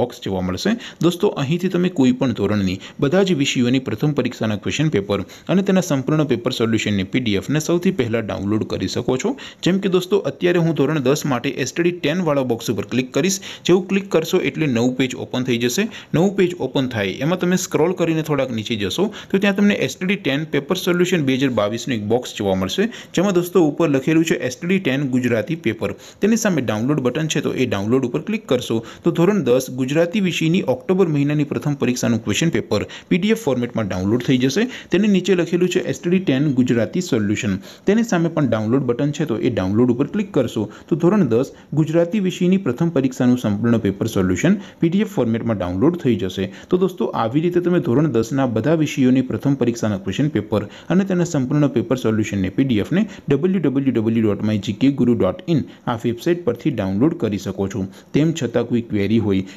box જોવા મળશે દોસ્તો અહીંથી તમને કોઈપણ ધોરણની બધા જ વિષયોની પ્રથમ પરીક્ષાના ક્વેશ્ચન પેપર અને તેના સંપૂર્ણ પેપર સોલ્યુશનની પીડીએફ ને સૌથી પહેલા ડાઉનલોડ કરી શકો છો જેમ કે દોસ્તો અત્યારે હું ધોરણ 10 માટે STD 10 વાળો બોક્સ ઉપર ક્લિક કરિસ જેવું ક્લિક કરશો એટલે નવો પેજ ઓપન થઈ જશે નવો પેજ ઓપન થાય એમાં તમે સ્ક્રોલ કરીને થોડક નીચે જશો તો ત્યાં તમને STD 10 પેપર સોલ્યુશન 2022 નો એક બોક્સ જોવા મળશે જેમાં દોસ્તો ઉપર લખેલું છે STD 10 ગુજરાતી પેપર તેની સામે ડાઉનલોડ બટન છે તો એ ડાઉનલોડ ઉપર ક્લિક કરશો તો ધોરણ 10 ગુજરાતી વિષયની ઓક્ટોબર મહિનાની પ્રથમ પરીક્ષાનું ક્વેશ્ચન પેપર પીડીએફ ફોર્મેટમાં ડાઉનલોડ થઈ જશે તેની નીચે લખેલું છે STD 10 ગુજરાતી સોલ્યુશન તેની સામે પણ ડાઉનલોડ બટન છે તો એ ડાઉનલોડ ઉપર ક્લિક કરશો તો ધોરણ 10 ગુજરાતી વિષયની પ્રથમ પરીક્ષાનું સંપૂર્ણ પેપર સોલ્યુશન પીડીએફ ફોર્મેટમાં ડાઉનલોડ થઈ જશે તો દોસ્તો આવી જ રીતે તમે ધોરણ 10 ના બધા વિષયોની પ્રથમ પરીક્ષાના ક્વેશ્ચન પેપર અને તેના સંપૂર્ણ પેપર સોલ્યુશન ને પીડીએફ ને www.mygkguru.in આ વેબસાઈટ પરથી ડાઉનલોડ કરી શકો છો તેમ છતકવી ક્વેરી હોય